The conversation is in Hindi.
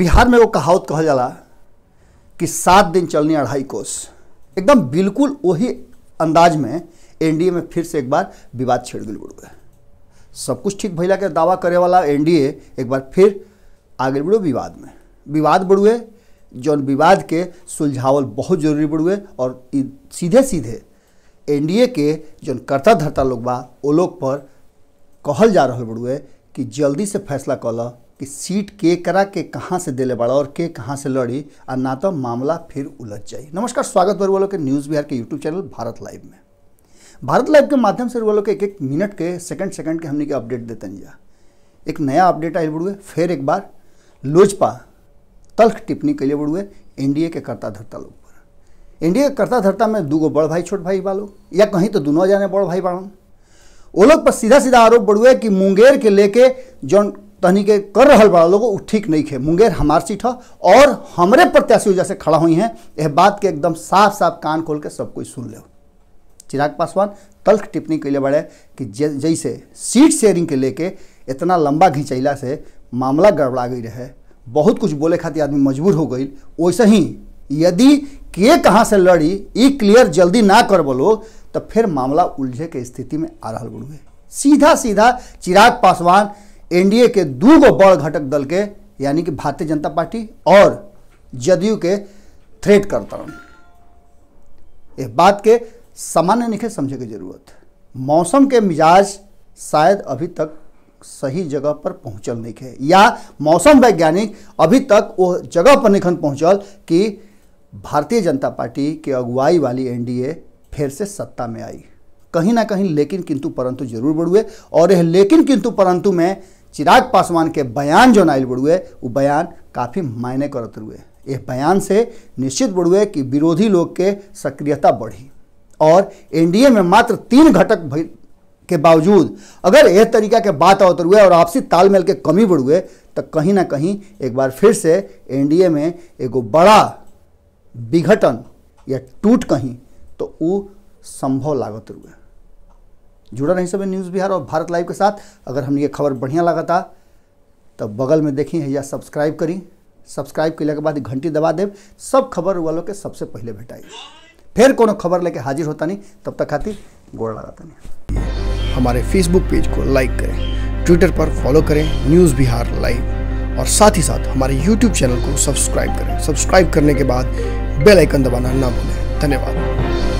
बिहार में वो कहावत कहा जाला कि सात दिन चलनी अढ़ाई कोस एकदम बिल्कुल वही अंदाज में एनडीए में फिर से एक बार विवाद छिड़ बुड़ बुढ़ सब कुछ ठीक भैया के दावा करे वाला एनडीए एक बार फिर आगे बढ़ो विवाद में विवाद बढ़ुए जौन विवाद के सुलझावल बहुत जरूरी बढ़ुए और सीधे सीधे एनडीए के जौन कर्ता धर्ता लोग बा वो लोग पर कहल जा रहा बढ़ुए कि जल्दी से फैसला कल कि सीट के करा के कहाँ से दिले बड़ा और के कहाँ से लड़ी और ना तो मामला फिर उलझ जाए नमस्कार स्वागत बरु वालों के न्यूज़ बिहार के यूट्यूब चैनल भारत लाइव में भारत लाइव के माध्यम से वालों के एक एक मिनट के सेकंड सेकंड के हमने के अपडेट देते नहीं जा एक नया अपडेट आए बुड़ुए फिर एक बार लोजपा तल्ख टिप्पणी के लिए बुड़ुए एनडीए के कर्ता धरता लोग पर एनडीए के कर्ता धरता में दूगो बड़ भाई छोट भाई बालो या कहीं तो दोनों जाने बड़ भाई बालो वो लोग पर सीधा सीधा आरोप बढ़ुए कि मुंगेर के लेके जो तनिक कर रहा बड़ा लोग ठीक नहीं है मुंगेर हमार सीट है और हमारे प्रत्याशी वजह से खड़ा हुई हैं यह बात के एकदम साफ साफ कान खोल के सब कोई सुन ले चिराग पासवान तल्ख टिप्पणी कैले बड़े कि जैसे सीट शेयरिंग के लेके इतना लंबा घिंचैला से मामला गड़बड़ा गई रहे बहुत कुछ बोले खातिर आदमी मजबूर हो गई वैसे ही यदि के कहाँ से लड़ी ई क्लियर जल्दी ना कर बोलो तो फिर मामला उलझे के स्थिति में आ रहा है सीधा सीधा चिराग पासवान एनडीए के दू गो बड़ घटक दल के यानी कि भारतीय जनता पार्टी और जदयू के थ्रेट करता हूँ इस बात के सामान्य निखे समझे की जरूरत मौसम के मिजाज शायद अभी तक सही जगह पर पहुंचल नहीं है या मौसम वैज्ञानिक अभी तक वो जगह पर निखन पहुंचल कि भारतीय जनता पार्टी के अगुवाई वाली एनडीए फिर से सत्ता में आई कहीं ना कहीं लेकिन किंतु परंतु जरूर बढ़ुए और यह लेकिन किंतु परंतु में चिराग पासवान के बयान जो नाइल हुए वो बयान काफ़ी मायने करते हुए यह बयान से निश्चित हुए कि विरोधी लोग के सक्रियता बढ़ी और एनडीए में मात्र तीन घटक के बावजूद अगर यह तरीका के बात अवतर हुए और आपसी तालमेल के कमी बढ़ुए तो कहीं ना कहीं एक बार फिर से एनडीए में एगो बड़ा विघटन या टूट कहीं तो वो संभव लागत हुए जुड़ा रहें सभी न्यूज़ बिहार और भारत लाइव के साथ अगर हमें ये खबर बढ़िया लगा था तब तो बगल में देखें या सब्सक्राइब करी सब्सक्राइब के के बाद घंटी दबा देव सब खबर वालों के सबसे पहले भेटाई फिर कोनो खबर लेके हाजिर होता नहीं तब तक खातिर गोड़ लगाता नहीं हमारे फेसबुक पेज को लाइक करें ट्विटर पर फॉलो करें न्यूज़ बिहार लाइव और साथ ही साथ हमारे यूट्यूब चैनल को सब्सक्राइब करें सब्सक्राइब करने के बाद बेल आइकन दबाना ना भूलें धन्यवाद